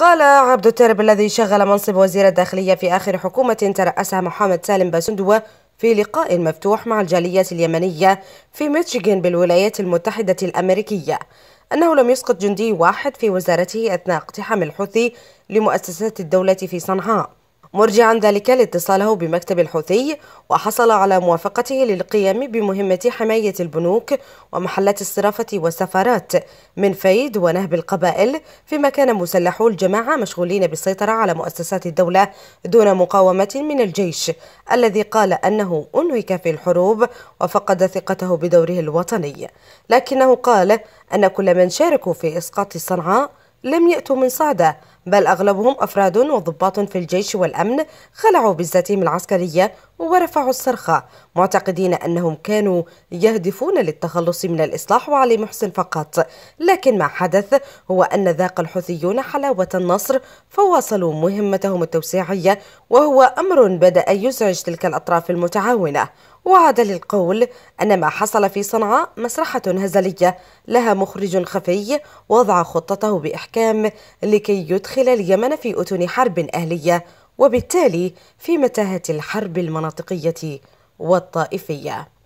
قال عبد الترب الذي شغل منصب وزير الداخلية في آخر حكومة ترأسها محمد سالم باسندوة في لقاء مفتوح مع الجالية اليمنية في ميتشيغن بالولايات المتحدة الأمريكية أنه لم يسقط جندي واحد في وزارته أثناء اقتحام الحوثي لمؤسسات الدولة في صنعاء مرجعا ذلك لاتصاله بمكتب الحوثي وحصل على موافقته للقيام بمهمة حماية البنوك ومحلات الصرافة والسفارات من فيد ونهب القبائل فيما كان مسلحو الجماعة مشغولين بالسيطرة على مؤسسات الدولة دون مقاومة من الجيش الذي قال أنه أنهك في الحروب وفقد ثقته بدوره الوطني لكنه قال أن كل من شاركوا في إسقاط صنعاء لم يأتوا من صعدة بل أغلبهم أفراد وضباط في الجيش والأمن خلعوا بزتهم العسكرية ورفعوا الصرخة معتقدين أنهم كانوا يهدفون للتخلص من الإصلاح وعلي محسن فقط لكن ما حدث هو أن ذاق الحوثيون حلاوة النصر فواصلوا مهمتهم التوسيعية وهو أمر بدأ يزعج تلك الأطراف المتعاونة وعاد للقول أن ما حصل في صنعاء مسرحة هزلية لها مخرج خفي وضع خطته بإحكام لكي يدخل اليمن في أتون حرب أهلية وبالتالي في متاهة الحرب المناطقية والطائفية